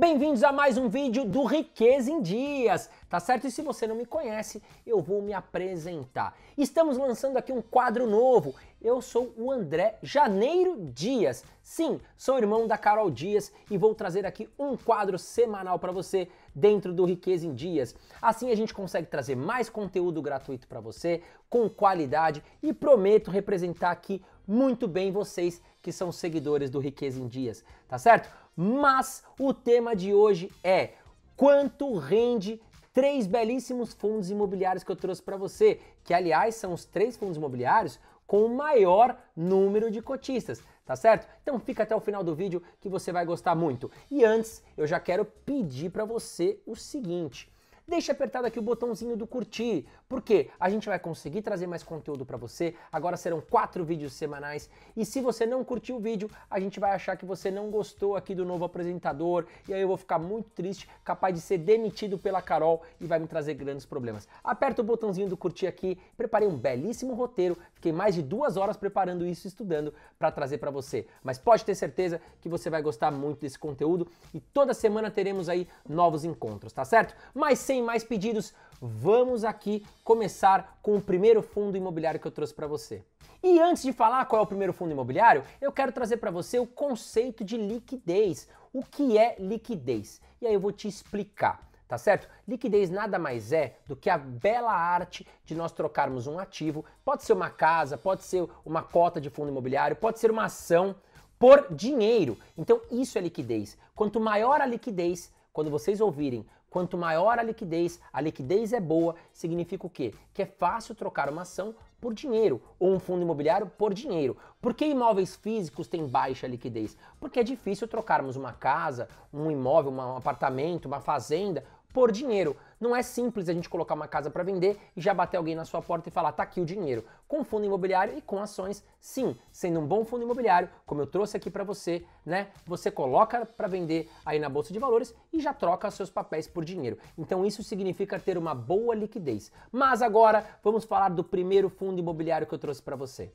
Bem-vindos a mais um vídeo do Riqueza em Dias, tá certo? E se você não me conhece, eu vou me apresentar. Estamos lançando aqui um quadro novo. Eu sou o André Janeiro Dias. Sim, sou irmão da Carol Dias e vou trazer aqui um quadro semanal para você dentro do Riqueza em Dias. Assim a gente consegue trazer mais conteúdo gratuito para você, com qualidade e prometo representar aqui muito bem vocês que são seguidores do Riqueza em Dias, tá certo? Mas o tema de hoje é quanto rende três belíssimos fundos imobiliários que eu trouxe para você, que aliás são os três fundos imobiliários com o maior número de cotistas, tá certo? Então fica até o final do vídeo que você vai gostar muito. E antes, eu já quero pedir para você o seguinte, deixe apertado aqui o botãozinho do curtir, porque a gente vai conseguir trazer mais conteúdo para você. Agora serão quatro vídeos semanais e se você não curtiu o vídeo, a gente vai achar que você não gostou aqui do novo apresentador e aí eu vou ficar muito triste, capaz de ser demitido pela Carol e vai me trazer grandes problemas. Aperta o botãozinho do curtir aqui, preparei um belíssimo roteiro, fiquei mais de duas horas preparando isso, estudando para trazer para você. Mas pode ter certeza que você vai gostar muito desse conteúdo e toda semana teremos aí novos encontros, tá certo? Mas sem sem mais pedidos, vamos aqui começar com o primeiro fundo imobiliário que eu trouxe para você. E antes de falar qual é o primeiro fundo imobiliário, eu quero trazer para você o conceito de liquidez. O que é liquidez? E aí eu vou te explicar tá certo? Liquidez nada mais é do que a bela arte de nós trocarmos um ativo, pode ser uma casa, pode ser uma cota de fundo imobiliário, pode ser uma ação por dinheiro. Então isso é liquidez. Quanto maior a liquidez, quando vocês ouvirem Quanto maior a liquidez, a liquidez é boa, significa o quê? Que é fácil trocar uma ação por dinheiro ou um fundo imobiliário por dinheiro. Por que imóveis físicos têm baixa liquidez? Porque é difícil trocarmos uma casa, um imóvel, um apartamento, uma fazenda por dinheiro. Não é simples a gente colocar uma casa para vender e já bater alguém na sua porta e falar, tá aqui o dinheiro. Com fundo imobiliário e com ações, sim, sendo um bom fundo imobiliário, como eu trouxe aqui para você, né? Você coloca para vender aí na bolsa de valores e já troca seus papéis por dinheiro. Então isso significa ter uma boa liquidez. Mas agora vamos falar do primeiro fundo imobiliário que eu trouxe para você.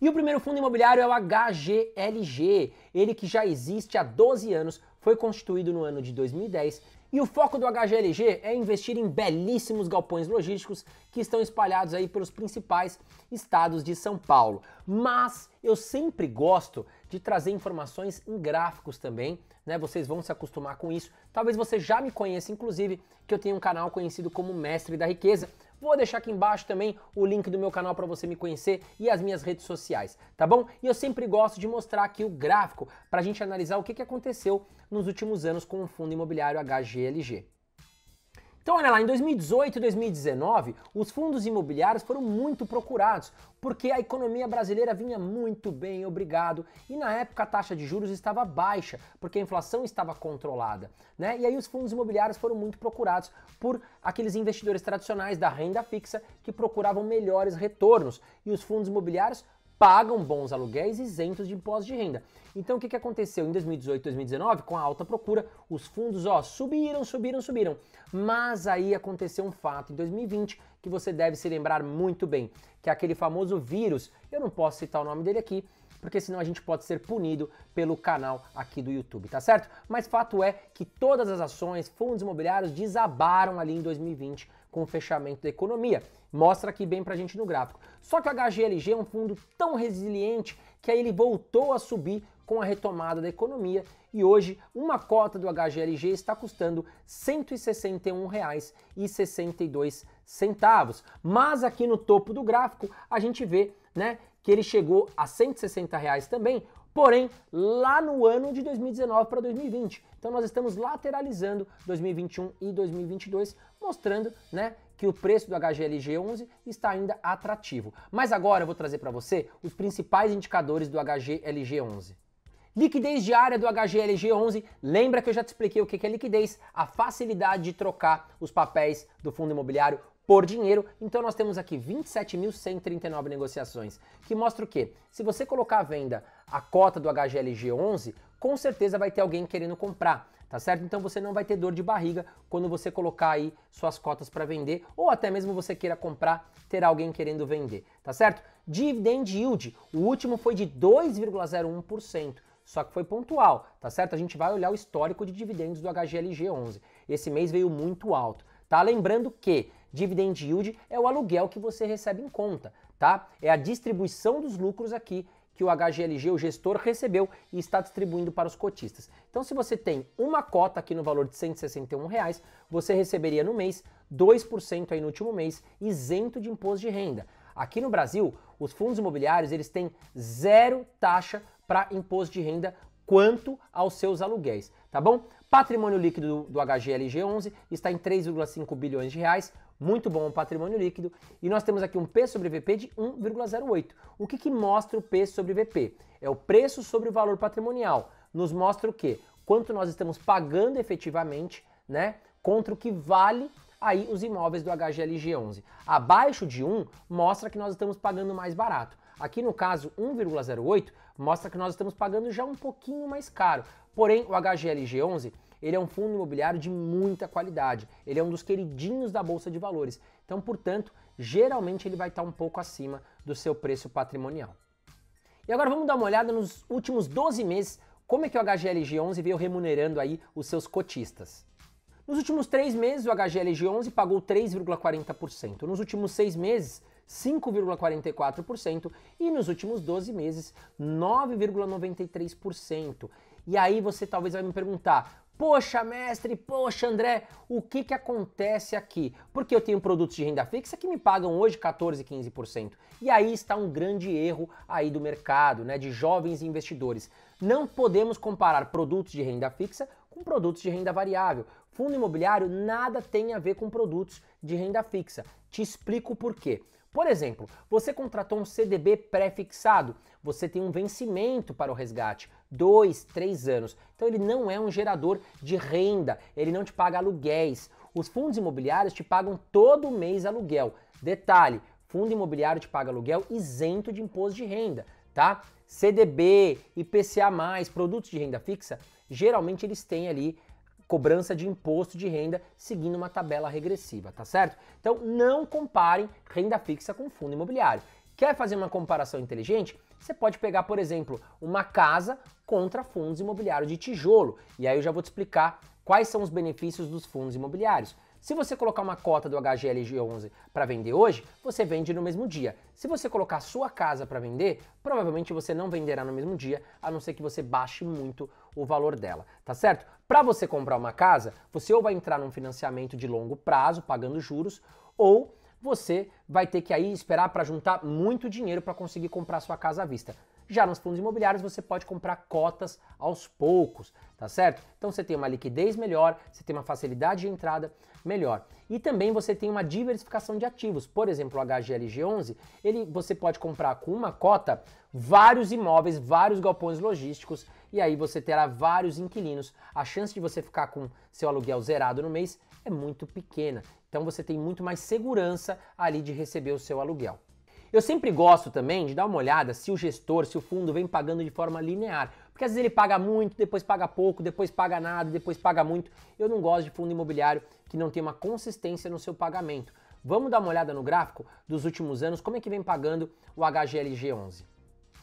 E o primeiro fundo imobiliário é o HGLG, ele que já existe há 12 anos, foi constituído no ano de 2010 e o foco do HGLG é investir em belíssimos galpões logísticos que estão espalhados aí pelos principais estados de São Paulo. Mas eu sempre gosto de trazer informações em gráficos também, né? Vocês vão se acostumar com isso. Talvez você já me conheça, inclusive, que eu tenho um canal conhecido como Mestre da Riqueza, Vou deixar aqui embaixo também o link do meu canal para você me conhecer e as minhas redes sociais, tá bom? E eu sempre gosto de mostrar aqui o gráfico para a gente analisar o que, que aconteceu nos últimos anos com o fundo imobiliário HGLG. Então, olha lá, em 2018 e 2019, os fundos imobiliários foram muito procurados, porque a economia brasileira vinha muito bem, obrigado, e na época a taxa de juros estava baixa, porque a inflação estava controlada, né? E aí os fundos imobiliários foram muito procurados por aqueles investidores tradicionais da renda fixa que procuravam melhores retornos, e os fundos imobiliários pagam bons aluguéis isentos de imposto de renda. Então o que, que aconteceu em 2018, 2019, com a alta procura, os fundos ó, subiram, subiram, subiram. Mas aí aconteceu um fato em 2020 que você deve se lembrar muito bem, que é aquele famoso vírus, eu não posso citar o nome dele aqui, porque senão a gente pode ser punido pelo canal aqui do YouTube, tá certo? Mas fato é que todas as ações, fundos imobiliários desabaram ali em 2020 com o fechamento da economia. Mostra aqui bem para a gente no gráfico. Só que o HGLG é um fundo tão resiliente que aí ele voltou a subir com a retomada da economia e hoje uma cota do HGLG está custando R$ 161,62. Mas aqui no topo do gráfico a gente vê né, que ele chegou a R$ 160 reais também, Porém, lá no ano de 2019 para 2020. Então nós estamos lateralizando 2021 e 2022, mostrando, né, que o preço do HGLG 11 está ainda atrativo. Mas agora eu vou trazer para você os principais indicadores do HGLG 11 Liquidez diária do HGLG11, lembra que eu já te expliquei o que é liquidez, a facilidade de trocar os papéis do fundo imobiliário por dinheiro. Então nós temos aqui 27.139 negociações, que mostra o quê? Se você colocar a venda a cota do HGLG11, com certeza vai ter alguém querendo comprar, tá certo? Então você não vai ter dor de barriga quando você colocar aí suas cotas para vender, ou até mesmo você queira comprar, ter alguém querendo vender, tá certo? Dividend yield, o último foi de 2,01%. Só que foi pontual, tá certo? A gente vai olhar o histórico de dividendos do HGLG11. Esse mês veio muito alto, tá? Lembrando que dividend yield é o aluguel que você recebe em conta, tá? É a distribuição dos lucros aqui que o HGLG, o gestor, recebeu e está distribuindo para os cotistas. Então, se você tem uma cota aqui no valor de R$ 161,00, reais, você receberia no mês 2% aí no último mês, isento de imposto de renda. Aqui no Brasil, os fundos imobiliários eles têm zero taxa para imposto de renda quanto aos seus aluguéis, tá bom? Patrimônio líquido do, do HGLG11 está em 3,5 bilhões de reais, muito bom, patrimônio líquido. E nós temos aqui um P sobre VP de 1,08. O que, que mostra o P sobre VP? É o preço sobre o valor patrimonial. Nos mostra o quê? Quanto nós estamos pagando efetivamente, né? Contra o que vale aí os imóveis do HGLG11. Abaixo de 1 mostra que nós estamos pagando mais barato. Aqui no caso 1,08 mostra que nós estamos pagando já um pouquinho mais caro. Porém, o HGLG11 ele é um fundo imobiliário de muita qualidade. Ele é um dos queridinhos da bolsa de valores. Então, portanto, geralmente ele vai estar um pouco acima do seu preço patrimonial. E agora vamos dar uma olhada nos últimos 12 meses, como é que o HGLG11 veio remunerando aí os seus cotistas. Nos últimos três meses, o HGLG11 pagou 3,40%. Nos últimos seis meses, 5,44% e nos últimos 12 meses 9,93%. E aí você talvez vai me perguntar, Poxa, mestre, poxa, André, o que, que acontece aqui? Porque eu tenho produtos de renda fixa que me pagam hoje 14, 15%. E aí está um grande erro aí do mercado, né, de jovens investidores. Não podemos comparar produtos de renda fixa com produtos de renda variável. Fundo imobiliário nada tem a ver com produtos de renda fixa. Te explico por quê. Por exemplo, você contratou um CDB pré-fixado, você tem um vencimento para o resgate dois, três anos. Então ele não é um gerador de renda, ele não te paga aluguéis. Os fundos imobiliários te pagam todo mês aluguel. Detalhe, fundo imobiliário te paga aluguel isento de imposto de renda, tá? CDB, IPCA+, produtos de renda fixa, geralmente eles têm ali cobrança de imposto de renda seguindo uma tabela regressiva, tá certo? Então não comparem renda fixa com fundo imobiliário. Quer fazer uma comparação inteligente? Você pode pegar, por exemplo, uma casa contra fundos imobiliários de tijolo. E aí eu já vou te explicar quais são os benefícios dos fundos imobiliários. Se você colocar uma cota do HGLG11 para vender hoje, você vende no mesmo dia. Se você colocar sua casa para vender, provavelmente você não venderá no mesmo dia, a não ser que você baixe muito o valor dela, tá certo? Para você comprar uma casa, você ou vai entrar num financiamento de longo prazo, pagando juros, ou você vai ter que aí esperar para juntar muito dinheiro para conseguir comprar sua casa à vista. Já nos fundos imobiliários você pode comprar cotas aos poucos, tá certo? Então você tem uma liquidez melhor, você tem uma facilidade de entrada melhor. E também você tem uma diversificação de ativos. Por exemplo, o HGLG11, ele você pode comprar com uma cota vários imóveis, vários galpões logísticos e aí você terá vários inquilinos. A chance de você ficar com seu aluguel zerado no mês é muito pequena. Então você tem muito mais segurança ali de receber o seu aluguel. Eu sempre gosto também de dar uma olhada se o gestor, se o fundo vem pagando de forma linear, porque às vezes ele paga muito, depois paga pouco, depois paga nada, depois paga muito. Eu não gosto de fundo imobiliário que não tem uma consistência no seu pagamento. Vamos dar uma olhada no gráfico dos últimos anos, como é que vem pagando o HGLG 11.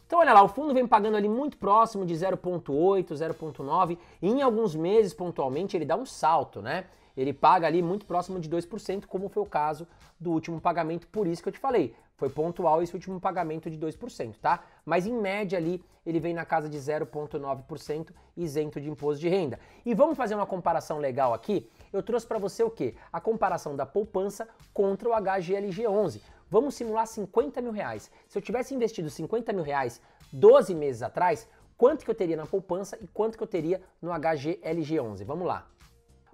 Então olha lá, o fundo vem pagando ali muito próximo de 0,8, 0,9 e em alguns meses pontualmente ele dá um salto, né? Ele paga ali muito próximo de 2%, como foi o caso do último pagamento, por isso que eu te falei, foi pontual esse último pagamento de 2%, tá? Mas em média ali ele vem na casa de 0,9% isento de imposto de renda. E vamos fazer uma comparação legal aqui? Eu trouxe para você o quê? A comparação da poupança contra o HGLG11. Vamos simular 50 mil reais. Se eu tivesse investido 50 mil reais 12 meses atrás, quanto que eu teria na poupança e quanto que eu teria no HGLG11? Vamos lá.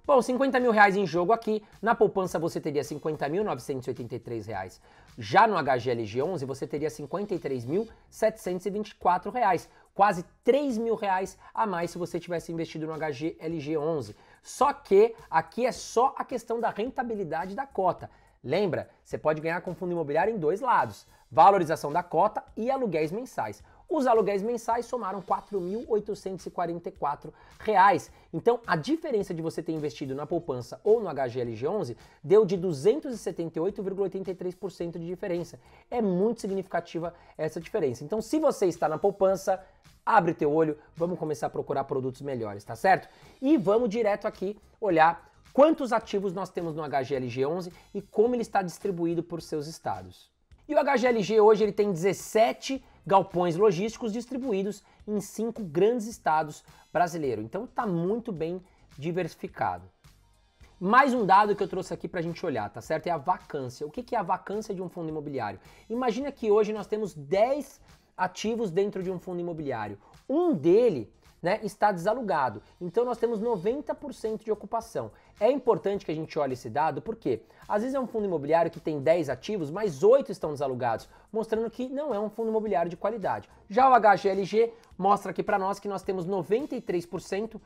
Bom, 50 mil reais em jogo aqui. Na poupança você teria 50.983 reais. Já no HGLG11 você teria 53.724 reais. Quase 3 mil reais a mais se você tivesse investido no HGLG11. Só que aqui é só a questão da rentabilidade da cota. Lembra, você pode ganhar com fundo imobiliário em dois lados: valorização da cota e aluguéis mensais. Os aluguéis mensais somaram R$ 4.844. Então, a diferença de você ter investido na poupança ou no HGLG11 deu de 278,83% de diferença. É muito significativa essa diferença. Então, se você está na poupança, abre teu olho, vamos começar a procurar produtos melhores, tá certo? E vamos direto aqui olhar quantos ativos nós temos no HGLG11 e como ele está distribuído por seus estados. E o HGLG hoje ele tem 17 galpões logísticos distribuídos em cinco grandes estados brasileiros. Então está muito bem diversificado. Mais um dado que eu trouxe aqui para a gente olhar, tá certo? É a vacância. O que é a vacância de um fundo imobiliário? Imagina que hoje nós temos 10 ativos dentro de um fundo imobiliário. Um dele né, está desalugado. Então nós temos 90% de ocupação. É importante que a gente olhe esse dado porque às vezes é um fundo imobiliário que tem 10 ativos, mas 8 estão desalugados, mostrando que não é um fundo imobiliário de qualidade. Já o HGLG mostra aqui para nós que nós temos 93,1%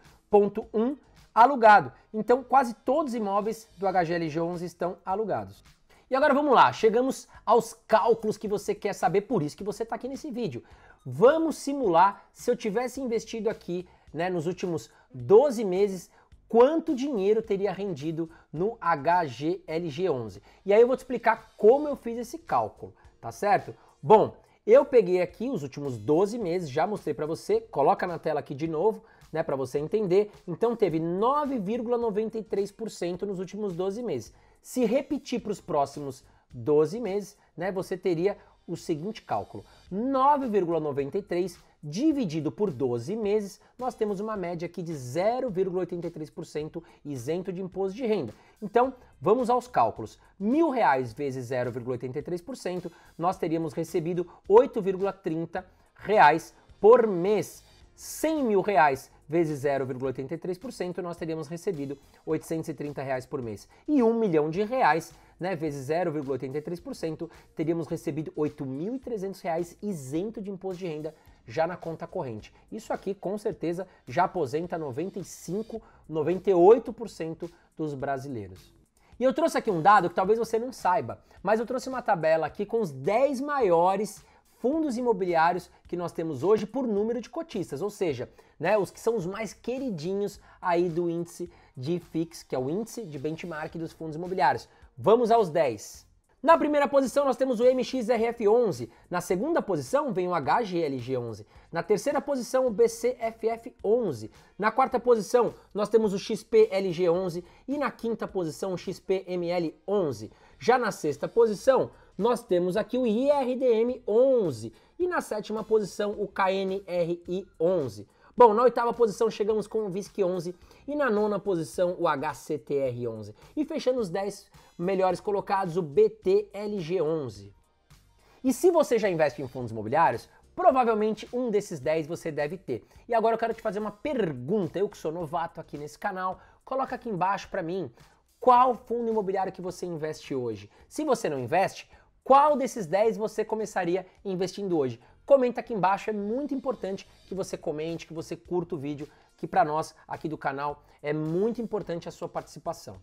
alugado. Então quase todos os imóveis do HGLG 11 estão alugados. E agora vamos lá, chegamos aos cálculos que você quer saber, por isso que você está aqui nesse vídeo. Vamos simular se eu tivesse investido aqui, né, nos últimos 12 meses, quanto dinheiro teria rendido no HGLG11. E aí eu vou te explicar como eu fiz esse cálculo, tá certo? Bom, eu peguei aqui os últimos 12 meses, já mostrei para você, coloca na tela aqui de novo, né, para você entender. Então teve 9,93% nos últimos 12 meses. Se repetir para os próximos 12 meses, né, você teria o seguinte cálculo: 9,93 dividido por 12 meses, nós temos uma média aqui de 0,83% isento de imposto de renda. Então, vamos aos cálculos. Mil reais vezes 0,83%, nós teríamos recebido 8,30 reais por mês. 100 mil reais vezes 0,83%, nós teríamos recebido R$ 830 reais por mês. E 1 milhão de reais, né, vezes 0,83%, teríamos recebido R$ 8.300 reais isento de imposto de renda já na conta corrente. Isso aqui, com certeza, já aposenta 95, 98% dos brasileiros. E eu trouxe aqui um dado que talvez você não saiba, mas eu trouxe uma tabela aqui com os 10 maiores fundos imobiliários que nós temos hoje por número de cotistas, ou seja, né, os que são os mais queridinhos aí do índice de FIX, que é o índice de benchmark dos fundos imobiliários. Vamos aos 10. Na primeira posição nós temos o MXRF11, na segunda posição vem o HGLG11, na terceira posição o BCFF11, na quarta posição nós temos o XPLG11 e na quinta posição o XPML11. Já na sexta posição nós temos aqui o IRDM 11 e na sétima posição o KNRI 11. Bom, na oitava posição chegamos com o VISC 11 e na nona posição o HCTR 11. E fechando os 10 melhores colocados, o BTLG 11. E se você já investe em fundos imobiliários, provavelmente um desses 10 você deve ter. E agora eu quero te fazer uma pergunta, eu que sou novato aqui nesse canal, coloca aqui embaixo para mim qual fundo imobiliário que você investe hoje. Se você não investe, qual desses 10 você começaria investindo hoje? Comenta aqui embaixo, é muito importante que você comente, que você curta o vídeo, que para nós aqui do canal é muito importante a sua participação.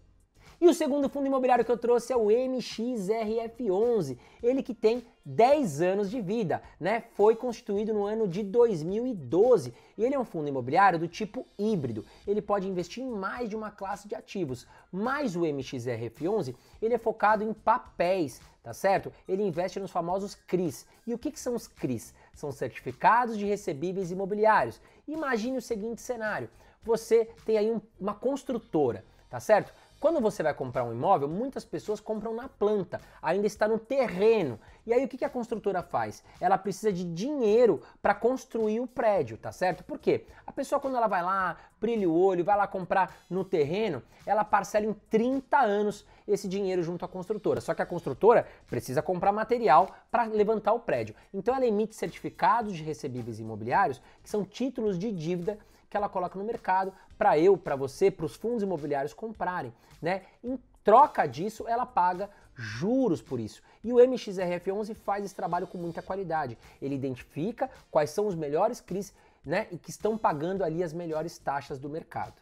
E o segundo fundo imobiliário que eu trouxe é o MXRF11, ele que tem 10 anos de vida, né? Foi constituído no ano de 2012 e ele é um fundo imobiliário do tipo híbrido. Ele pode investir em mais de uma classe de ativos, mas o MXRF11 ele é focado em papéis, tá certo? Ele investe nos famosos CRIs. E o que, que são os CRIs? São certificados de recebíveis imobiliários. Imagine o seguinte cenário: você tem aí um, uma construtora, tá certo? Quando você vai comprar um imóvel, muitas pessoas compram na planta, ainda está no terreno. E aí o que a construtora faz? Ela precisa de dinheiro para construir o prédio, tá certo? Por quê? A pessoa quando ela vai lá, brilha o olho, vai lá comprar no terreno, ela parcela em 30 anos esse dinheiro junto à construtora. Só que a construtora precisa comprar material para levantar o prédio. Então ela emite certificados de recebíveis imobiliários, que são títulos de dívida que ela coloca no mercado para eu, para você, para os fundos imobiliários comprarem, né? Em troca disso, ela paga juros por isso. E o MXRF11 faz esse trabalho com muita qualidade. Ele identifica quais são os melhores CRIs, né, e que estão pagando ali as melhores taxas do mercado.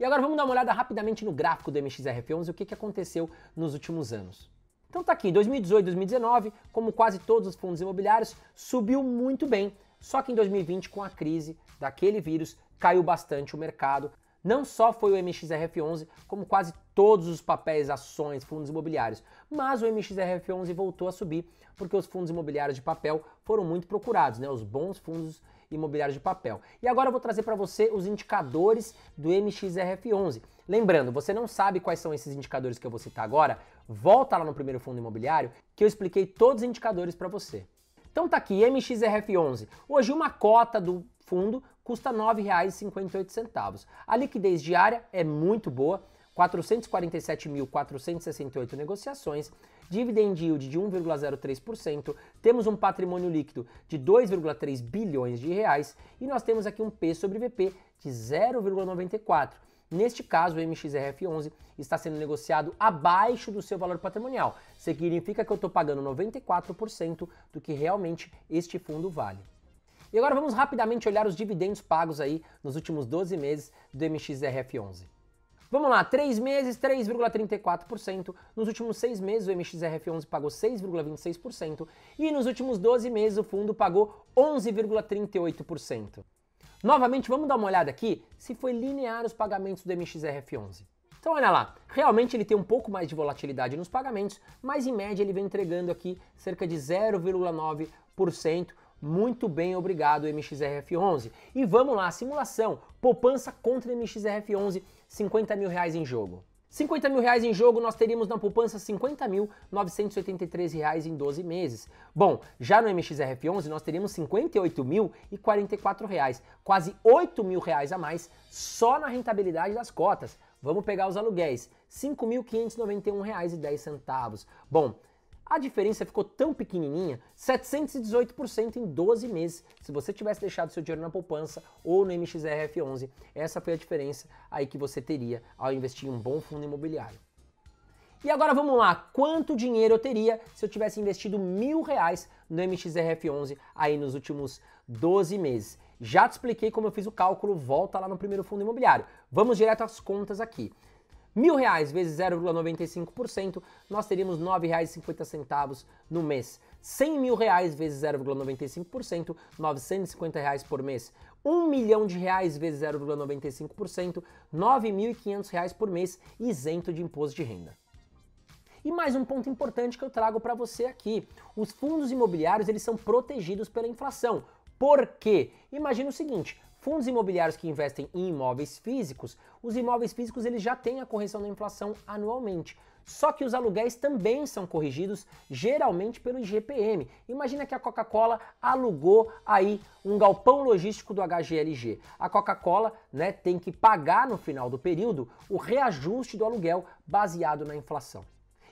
E agora vamos dar uma olhada rapidamente no gráfico do MXRF11, o que, que aconteceu nos últimos anos. Então tá aqui, 2018 2019, como quase todos os fundos imobiliários, subiu muito bem. Só que em 2020, com a crise daquele vírus, caiu bastante o mercado. Não só foi o MXRF11, como quase todos os papéis, ações, fundos imobiliários, mas o MXRF11 voltou a subir porque os fundos imobiliários de papel foram muito procurados, né? Os bons fundos imobiliários de papel. E agora eu vou trazer para você os indicadores do MXRF11. Lembrando, você não sabe quais são esses indicadores que eu vou citar agora? Volta lá no primeiro fundo imobiliário que eu expliquei todos os indicadores para você. Então tá aqui, MXRF11. Hoje uma cota do fundo custa R$ 9,58. A liquidez diária é muito boa, 447.468 negociações, dividend yield de 1,03%, temos um patrimônio líquido de 2,3 bilhões de reais e nós temos aqui um P sobre VP de 0,94. Neste caso, o MXRF11 está sendo negociado abaixo do seu valor patrimonial, significa que eu estou pagando 94% do que realmente este fundo vale. E agora vamos rapidamente olhar os dividendos pagos aí nos últimos 12 meses do MXRF11. Vamos lá, 3 meses, 3,34%. Nos últimos 6 meses, o MXRF11 pagou 6,26%. E nos últimos 12 meses, o fundo pagou 11,38%. Novamente, vamos dar uma olhada aqui se foi linear os pagamentos do MXRF11. Então, olha lá, realmente ele tem um pouco mais de volatilidade nos pagamentos, mas em média ele vem entregando aqui cerca de 0,9% muito bem, obrigado MXRF11. E vamos lá, simulação, poupança contra MXRF11, 50 mil reais em jogo. 50 mil reais em jogo, nós teríamos na poupança 50.983 reais em 12 meses. Bom, já no MXRF11 nós teríamos 58.044 reais, quase 8 mil reais a mais só na rentabilidade das cotas. Vamos pegar os aluguéis, 5.591 reais R$ centavos Bom, a diferença ficou tão pequenininha, 718% em 12 meses. Se você tivesse deixado seu dinheiro na poupança ou no MXRF11, essa foi a diferença aí que você teria ao investir em um bom fundo imobiliário. E agora vamos lá, quanto dinheiro eu teria se eu tivesse investido mil reais no MXRF11 aí nos últimos 12 meses? Já te expliquei como eu fiz o cálculo, volta lá no primeiro fundo imobiliário. Vamos direto às contas aqui mil reais vezes 0,95%, nós teríamos R$ 9,50 no mês. 100 mil reais vezes 0,95%, 950 reais por mês. 1 milhão de reais vezes 0,95%, 9.500 reais por mês, isento de imposto de renda. E mais um ponto importante que eu trago para você aqui: os fundos imobiliários eles são protegidos pela inflação. Por quê? Imagina o seguinte: fundos imobiliários que investem em imóveis físicos, os imóveis físicos eles já têm a correção da inflação anualmente. Só que os aluguéis também são corrigidos geralmente pelo IGPM. Imagina que a Coca-Cola alugou aí um galpão logístico do HGLG. A Coca-Cola, né, tem que pagar no final do período o reajuste do aluguel baseado na inflação.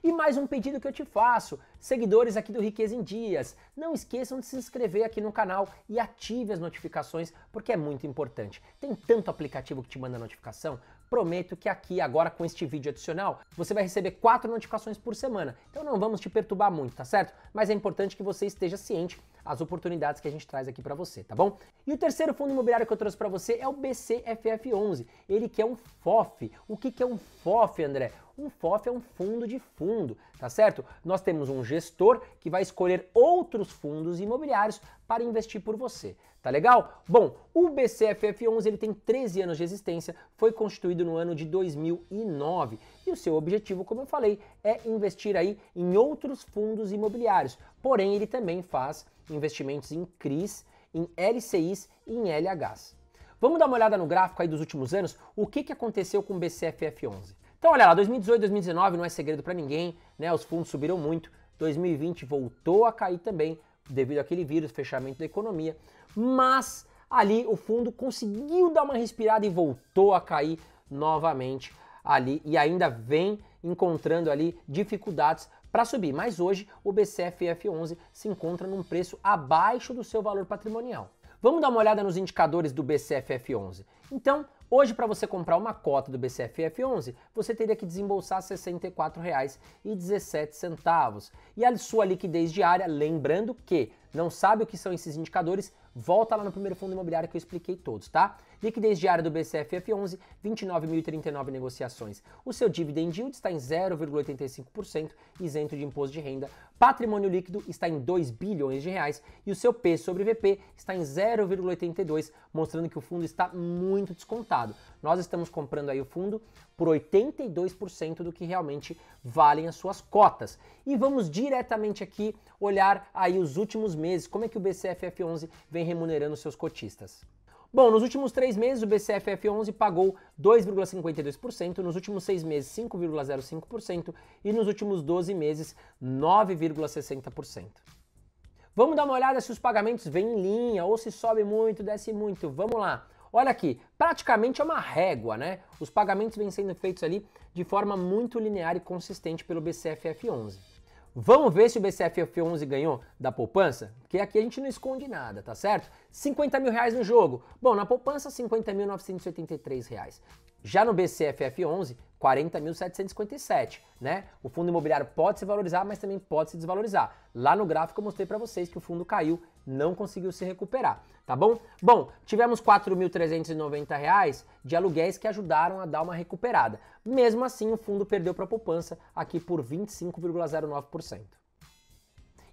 E mais um pedido que eu te faço, seguidores aqui do Riqueza em Dias, não esqueçam de se inscrever aqui no canal e ative as notificações, porque é muito importante. Tem tanto aplicativo que te manda notificação, prometo que aqui agora com este vídeo adicional, você vai receber quatro notificações por semana. Então não vamos te perturbar muito, tá certo? Mas é importante que você esteja ciente as oportunidades que a gente traz aqui para você, tá bom? E o terceiro fundo imobiliário que eu trouxe para você é o BCFF11. Ele que é um FOF. O que, que é um FOF, André? Um FOF é um fundo de fundo, tá certo? Nós temos um gestor que vai escolher outros fundos imobiliários para investir por você, tá legal? Bom, o BCFF11 ele tem 13 anos de existência, foi constituído no ano de 2009 e o seu objetivo, como eu falei, é investir aí em outros fundos imobiliários. Porém, ele também faz investimentos em CRIs, em LCIs e em LHs. Vamos dar uma olhada no gráfico aí dos últimos anos, o que, que aconteceu com o BCFF11. Então, olha lá, 2018, 2019 não é segredo para ninguém, né? Os fundos subiram muito. 2020 voltou a cair também devido àquele vírus, fechamento da economia, mas ali o fundo conseguiu dar uma respirada e voltou a cair novamente ali e ainda vem encontrando ali dificuldades para subir. Mas hoje o BCFF11 se encontra num preço abaixo do seu valor patrimonial. Vamos dar uma olhada nos indicadores do BCFF11. Então, Hoje, para você comprar uma cota do BCFF11, você teria que desembolsar R$ 64,17. E a sua liquidez diária, lembrando que não sabe o que são esses indicadores, volta lá no primeiro fundo imobiliário que eu expliquei todos, tá? Liquidez diária do BCFF11, 29.039 negociações. O seu dividend yield está em 0,85%, isento de imposto de renda. Patrimônio líquido está em 2 bilhões de reais e o seu P sobre VP está em 0,82, mostrando que o fundo está muito descontado. Nós estamos comprando aí o fundo por 82% do que realmente valem as suas cotas. E vamos diretamente aqui olhar aí os últimos meses, como é que o BCFF11 vem remunerando seus cotistas. Bom, nos últimos três meses o BCFF11 pagou 2,52%, nos últimos seis meses 5,05% e nos últimos 12 meses 9,60%. Vamos dar uma olhada se os pagamentos vêm em linha ou se sobe muito, desce muito. Vamos lá. Olha aqui, praticamente é uma régua, né? Os pagamentos vêm sendo feitos ali de forma muito linear e consistente pelo BCFF11. Vamos ver se o BCFF11 ganhou da poupança? Porque aqui a gente não esconde nada, tá certo? 50 mil reais no jogo. Bom, na poupança, 50.983 reais. Já no BCFF11, 40.757, né? O fundo imobiliário pode se valorizar, mas também pode se desvalorizar. Lá no gráfico eu mostrei para vocês que o fundo caiu não conseguiu se recuperar, tá bom? Bom, tivemos R$ 4.390 de aluguéis que ajudaram a dar uma recuperada. Mesmo assim, o fundo perdeu para a poupança aqui por 25,09%.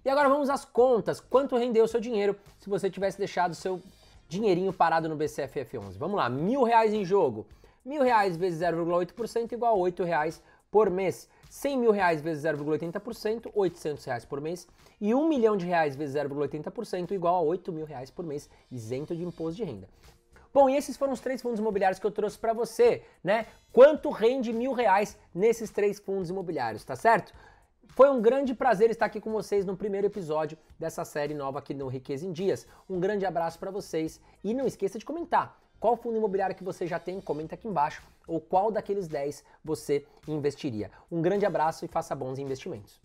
E agora vamos às contas. Quanto rendeu seu dinheiro se você tivesse deixado seu dinheirinho parado no BCFF11? Vamos lá, mil reais em jogo. Mil reais vezes 0,8% igual a reais por mês. 100 mil reais vezes 0,80%, 800 reais por mês, e 1 milhão de reais vezes 0,80% igual a 8 mil reais por mês, isento de imposto de renda. Bom, e esses foram os três fundos imobiliários que eu trouxe para você, né? Quanto rende mil reais nesses três fundos imobiliários, tá certo? Foi um grande prazer estar aqui com vocês no primeiro episódio dessa série nova aqui no Riqueza em Dias. Um grande abraço para vocês e não esqueça de comentar qual fundo imobiliário que você já tem, comenta aqui embaixo ou qual daqueles 10 você investiria. Um grande abraço e faça bons investimentos.